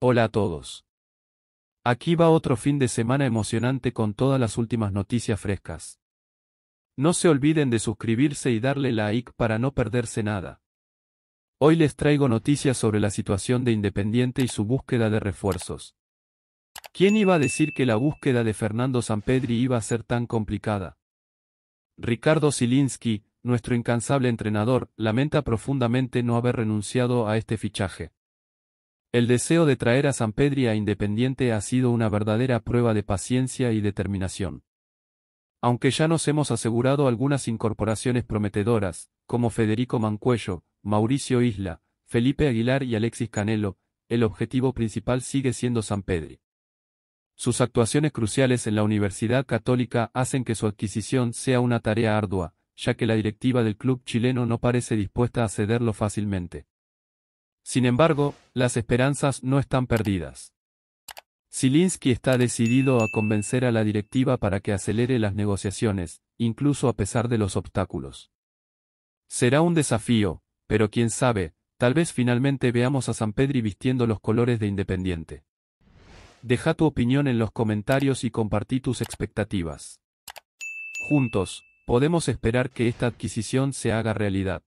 Hola a todos. Aquí va otro fin de semana emocionante con todas las últimas noticias frescas. No se olviden de suscribirse y darle like para no perderse nada. Hoy les traigo noticias sobre la situación de Independiente y su búsqueda de refuerzos. ¿Quién iba a decir que la búsqueda de Fernando Sampedri iba a ser tan complicada? Ricardo Silinski, nuestro incansable entrenador, lamenta profundamente no haber renunciado a este fichaje. El deseo de traer a San Pedri a Independiente ha sido una verdadera prueba de paciencia y determinación. Aunque ya nos hemos asegurado algunas incorporaciones prometedoras, como Federico Mancuello, Mauricio Isla, Felipe Aguilar y Alexis Canelo, el objetivo principal sigue siendo San Pedri. Sus actuaciones cruciales en la Universidad Católica hacen que su adquisición sea una tarea ardua, ya que la directiva del club chileno no parece dispuesta a cederlo fácilmente. Sin embargo, las esperanzas no están perdidas. Silinsky está decidido a convencer a la directiva para que acelere las negociaciones, incluso a pesar de los obstáculos. Será un desafío, pero quién sabe, tal vez finalmente veamos a San Pedri vistiendo los colores de Independiente. Deja tu opinión en los comentarios y compartí tus expectativas. Juntos, podemos esperar que esta adquisición se haga realidad.